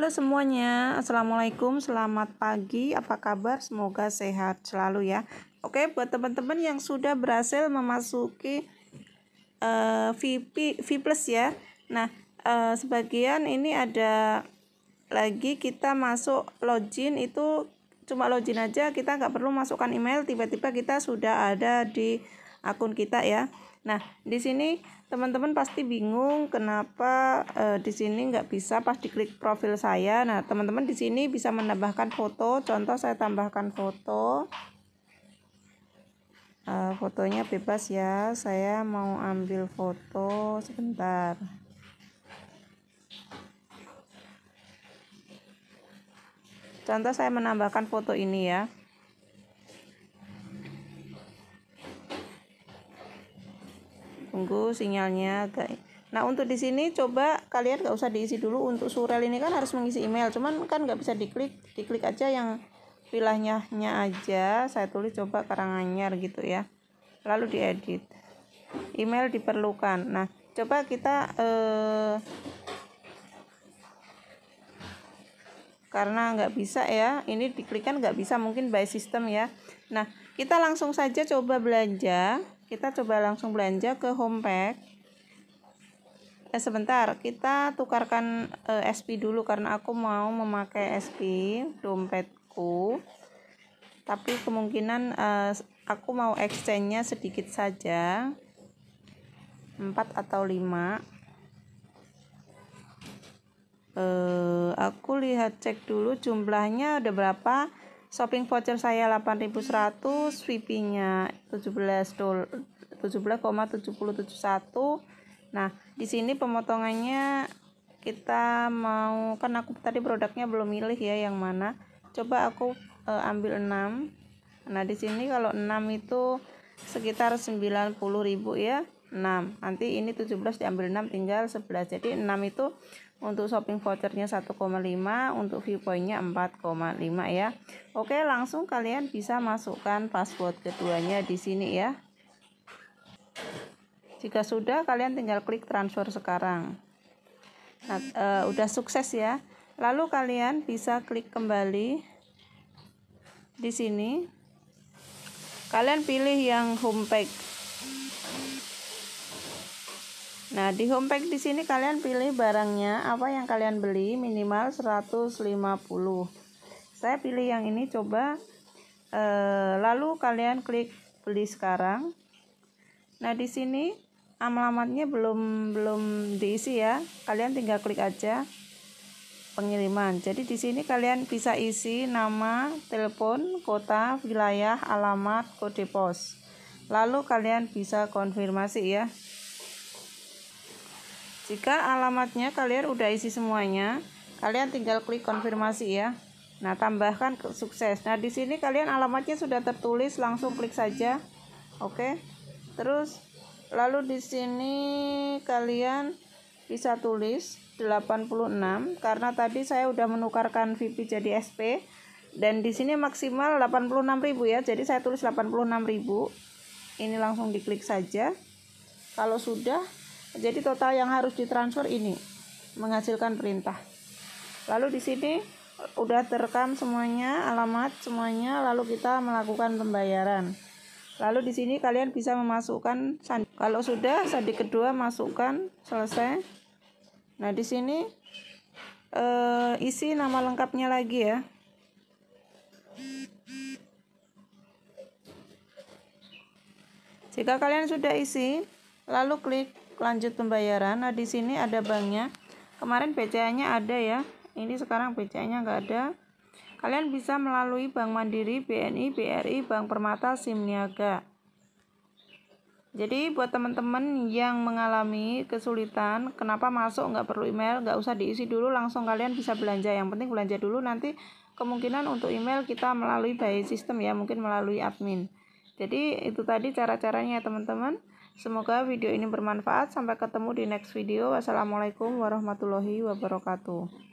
Halo semuanya, Assalamualaikum, selamat pagi, apa kabar? Semoga sehat selalu ya. Oke, buat teman-teman yang sudah berhasil memasuki uh, eh, VP, V plus ya. Nah, uh, sebagian ini ada lagi kita masuk login itu cuma login aja, kita nggak perlu masukkan email, tiba-tiba kita sudah ada di akun kita ya. Nah, di sini teman-teman pasti bingung kenapa eh, di sini nggak bisa pas diklik profil saya. Nah, teman-teman di sini bisa menambahkan foto. Contoh saya tambahkan foto. Eh, fotonya bebas ya. Saya mau ambil foto sebentar. Contoh saya menambahkan foto ini ya. terganggu sinyalnya guys Nah untuk di sini coba kalian nggak usah diisi dulu untuk surel ini kan harus mengisi email cuman kan nggak bisa diklik diklik aja yang wilayahnya aja saya tulis coba karanganyar gitu ya lalu diedit email diperlukan nah coba kita eh, karena nggak bisa ya ini diklik kan nggak bisa mungkin by system ya Nah kita langsung saja coba belanja kita coba langsung belanja ke Homepack eh sebentar kita tukarkan eh, SP dulu karena aku mau memakai SP dompetku tapi kemungkinan eh, aku mau exchange-nya sedikit saja 4 atau 5 eh, aku lihat cek dulu jumlahnya ada berapa shopping voucher saya 8100 sweepingnya 17 17,771 nah di sini pemotongannya kita mau kan aku tadi produknya belum milih ya yang mana coba aku e, ambil 6 nah di sini kalau 6 itu sekitar 90.000 ya 6 nanti ini 17 diambil 6 tinggal 11 jadi 6 itu untuk shopping vouchernya 1,5 untuk viewpointnya 4,5 ya Oke langsung kalian bisa masukkan password keduanya di sini ya jika sudah kalian tinggal klik transfer sekarang nah, e, udah sukses ya lalu kalian bisa klik kembali di sini kalian pilih yang home page Nah, di homepage di sini kalian pilih barangnya apa yang kalian beli minimal 150. Saya pilih yang ini coba e, lalu kalian klik beli sekarang. Nah, di sini alamatnya belum belum diisi ya. Kalian tinggal klik aja pengiriman. Jadi di sini kalian bisa isi nama, telepon, kota, wilayah, alamat, kode pos. Lalu kalian bisa konfirmasi ya. Jika alamatnya kalian udah isi semuanya, kalian tinggal klik konfirmasi ya. Nah, tambahkan ke sukses. Nah, di sini kalian alamatnya sudah tertulis, langsung klik saja. Oke. Terus lalu di sini kalian bisa tulis 86 karena tadi saya udah menukarkan VIP jadi SP dan di sini maksimal 86.000 ya. Jadi saya tulis 86.000. Ini langsung diklik saja. Kalau sudah jadi total yang harus ditransfer ini menghasilkan perintah. Lalu di sini udah terekam semuanya, alamat semuanya, lalu kita melakukan pembayaran. Lalu di sini kalian bisa memasukkan sandi. Kalau sudah sandi kedua masukkan selesai. Nah, di sini eh, isi nama lengkapnya lagi ya. Jika kalian sudah isi, lalu klik lanjut pembayaran. Nah, di sini ada banknya. Kemarin BCA-nya ada ya. Ini sekarang BCA-nya nggak ada. Kalian bisa melalui Bank Mandiri, BNI, BRI, Bank Permata, simniaga. Jadi buat teman-teman yang mengalami kesulitan, kenapa masuk nggak perlu email, nggak usah diisi dulu, langsung kalian bisa belanja. Yang penting belanja dulu, nanti kemungkinan untuk email kita melalui by system ya, mungkin melalui admin. Jadi itu tadi cara-caranya teman-teman. Semoga video ini bermanfaat. Sampai ketemu di next video. Wassalamualaikum warahmatullahi wabarakatuh.